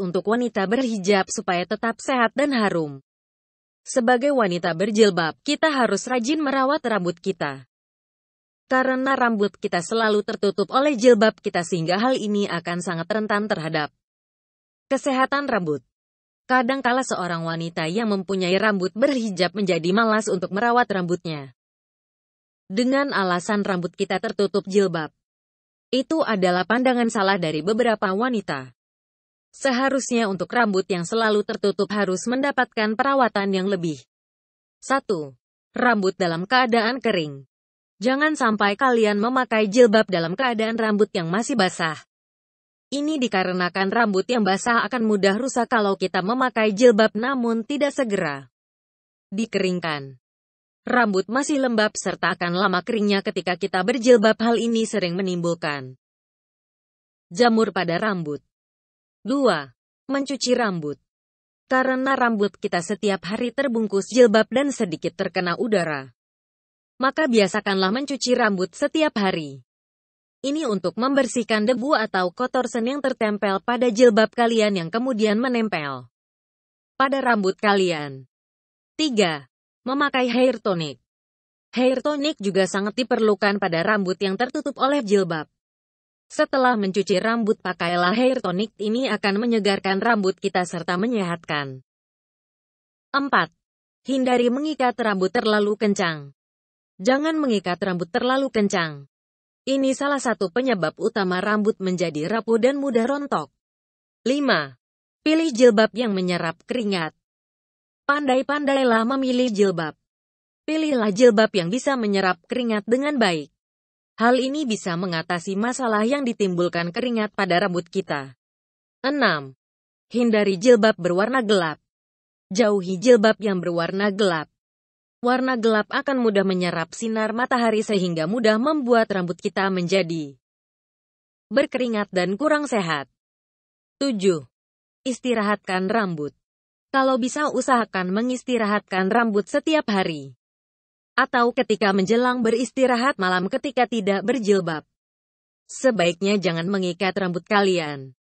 untuk wanita berhijab supaya tetap sehat dan harum. Sebagai wanita berjilbab, kita harus rajin merawat rambut kita. Karena rambut kita selalu tertutup oleh jilbab kita sehingga hal ini akan sangat rentan terhadap kesehatan rambut. Kadangkala seorang wanita yang mempunyai rambut berhijab menjadi malas untuk merawat rambutnya. Dengan alasan rambut kita tertutup jilbab. Itu adalah pandangan salah dari beberapa wanita. Seharusnya untuk rambut yang selalu tertutup harus mendapatkan perawatan yang lebih. 1. Rambut dalam keadaan kering. Jangan sampai kalian memakai jilbab dalam keadaan rambut yang masih basah. Ini dikarenakan rambut yang basah akan mudah rusak kalau kita memakai jilbab namun tidak segera dikeringkan. Rambut masih lembab serta akan lama keringnya ketika kita berjilbab hal ini sering menimbulkan jamur pada rambut. 2. Mencuci rambut. Karena rambut kita setiap hari terbungkus jilbab dan sedikit terkena udara, maka biasakanlah mencuci rambut setiap hari. Ini untuk membersihkan debu atau kotor sen yang tertempel pada jilbab kalian yang kemudian menempel pada rambut kalian. 3. Memakai hair tonic. Hair tonic juga sangat diperlukan pada rambut yang tertutup oleh jilbab. Setelah mencuci rambut pakailah hair tonic ini akan menyegarkan rambut kita serta menyehatkan. 4. Hindari mengikat rambut terlalu kencang. Jangan mengikat rambut terlalu kencang. Ini salah satu penyebab utama rambut menjadi rapuh dan mudah rontok. 5. Pilih jilbab yang menyerap keringat. Pandai-pandailah memilih jilbab. Pilihlah jilbab yang bisa menyerap keringat dengan baik. Hal ini bisa mengatasi masalah yang ditimbulkan keringat pada rambut kita. 6. Hindari jilbab berwarna gelap. Jauhi jilbab yang berwarna gelap. Warna gelap akan mudah menyerap sinar matahari sehingga mudah membuat rambut kita menjadi berkeringat dan kurang sehat. 7. Istirahatkan rambut. Kalau bisa usahakan mengistirahatkan rambut setiap hari atau ketika menjelang beristirahat malam ketika tidak berjilbab. Sebaiknya jangan mengikat rambut kalian.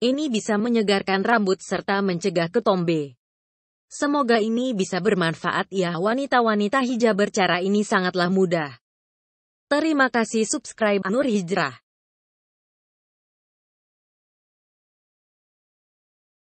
Ini bisa menyegarkan rambut serta mencegah ketombe. Semoga ini bisa bermanfaat ya wanita-wanita hijab bercara ini sangatlah mudah. Terima kasih subscribe Nur Hijrah.